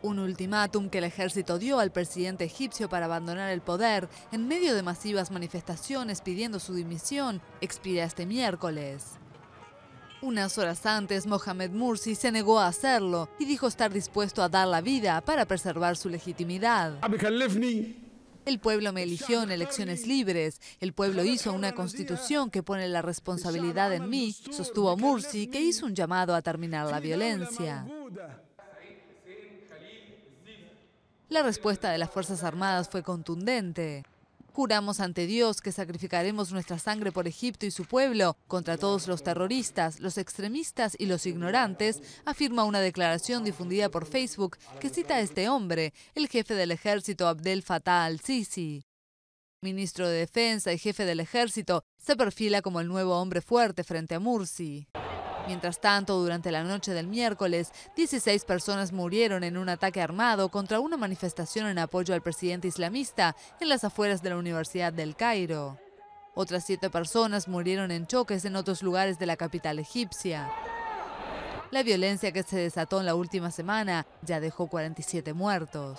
Un ultimátum que el ejército dio al presidente egipcio para abandonar el poder en medio de masivas manifestaciones pidiendo su dimisión expira este miércoles. Unas horas antes, Mohamed Mursi se negó a hacerlo y dijo estar dispuesto a dar la vida para preservar su legitimidad. El pueblo me eligió en elecciones libres. El pueblo hizo una constitución que pone la responsabilidad en mí, sostuvo Mursi, que hizo un llamado a terminar la violencia. La respuesta de las Fuerzas Armadas fue contundente. Juramos ante Dios que sacrificaremos nuestra sangre por Egipto y su pueblo contra todos los terroristas, los extremistas y los ignorantes, afirma una declaración difundida por Facebook que cita a este hombre, el jefe del ejército Abdel Fattah al-Sisi. Ministro de Defensa y jefe del ejército, se perfila como el nuevo hombre fuerte frente a Mursi. Mientras tanto, durante la noche del miércoles, 16 personas murieron en un ataque armado contra una manifestación en apoyo al presidente islamista en las afueras de la Universidad del Cairo. Otras siete personas murieron en choques en otros lugares de la capital egipcia. La violencia que se desató en la última semana ya dejó 47 muertos.